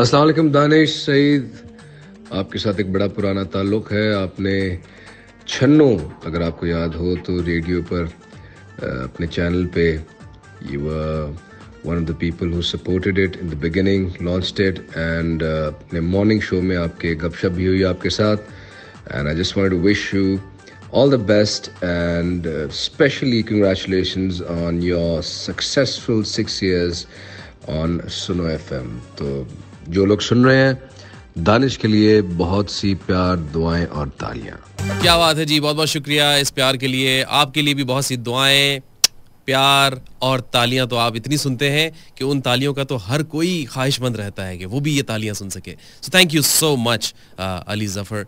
अस्सलाम दानिश सईद आपके साथ एक बड़ा पुराना ताल्लुक है आपने छन्नो अगर आपको याद हो तो रेडियो पर अपने चैनल पे you one of the people who supported it in the beginning launch it and अपने मॉर्निंग शो में आपके गपशप भी हुई आपके साथ and I just wanted to wish you all the best and specially congratulation on your successful six years on Suno F M तो जो लोग सुन रहे हैं दानिश के लिए बहुत सी प्यार दुआएं और तालियां क्या बात है जी बहुत बहुत शुक्रिया इस प्यार के लिए आपके लिए भी बहुत सी दुआएं प्यार और तालियां तो आप इतनी सुनते हैं कि उन तालियों का तो हर कोई ख्वाहिशमंद रहता है कि वो भी ये तालियां सुन सके so thank you so much Ali Zafar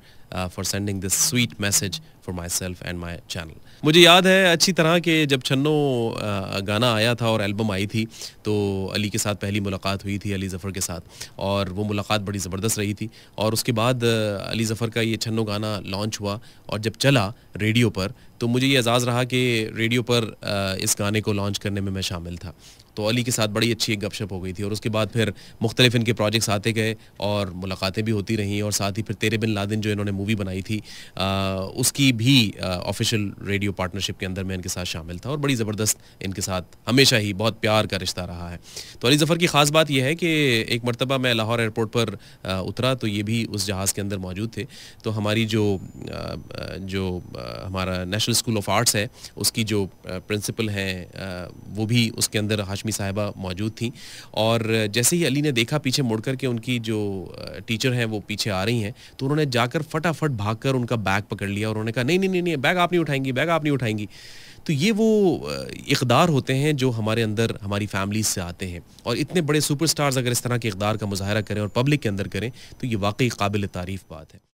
for sending this sweet message for myself and my channel मुझे याद है अच्छी तरह के जब छन्नो uh, गाना आया था और एल्बम आई थी तो अली के साथ पहली मुलाकात हुई थी अली ज़फ़र के साथ और वो मुलाकात बड़ी ज़बरदस्त रही थी और उसके बाद uh, अली ज़फ़र का ये छन्नो गाना लॉन्च हुआ और जब चला रेडियो पर तो मुझे ये एजाज़ रहा कि रेडियो पर uh, इस गाने को लॉन्च करने में मैं शामिल था तो अली के साथ बड़ी अच्छी एक गपशप हो गई थी और उसके बाद फिर मुख्तलिफ इनके प्रोजेक्ट्स आते गए और मुलाकातें भी होती रहीं और साथ ही फिर तेरे बिन लादिन जो इन्होंने मूवी बनाई थी उसकी भी ऑफिशियल रेडियो पार्टनरशिप के अंदर मैं इनके साथ शामिल था और बड़ी ज़बरदस्त इनके साथ हमेशा ही बहुत प्यार का रिश्ता रहा है तो अली ज़फ़र की ख़ास बात यह है कि एक मरतबा मैं लाहौर एयरपोर्ट पर उतरा तो ये भी उस जहाज़ के अंदर मौजूद थे तो हमारी जो जो हमारा नेशनल स्कूल ऑफ आर्ट्स है उसकी जो प्रिंसिपल हैं वो भी उसके अंदर हाशमी साहिबा मौजूद थी और जैसे ही अली ने देखा पीछे मुड़ कर के उनकी जो टीचर हैं वो पीछे आ रही हैं तो उन्होंने जाकर फटा फटाफट कर उनका बैग पकड़ लिया और उन्होंने कहा नहीं नहीं नहीं नहीं बैग आप नहीं उठाएंगी बैग आप नहीं उठाएंगी तो ये वो इकदार होते हैं जो हमारे अंदर हमारी फैमिली से आते हैं और इतने बड़े सुपरस्टार्स अगर इस तरह के इकदार का मुजाहरा करें और पब्लिक के अंदर करें तो ये वाकई काबिल तारीफ़ बात है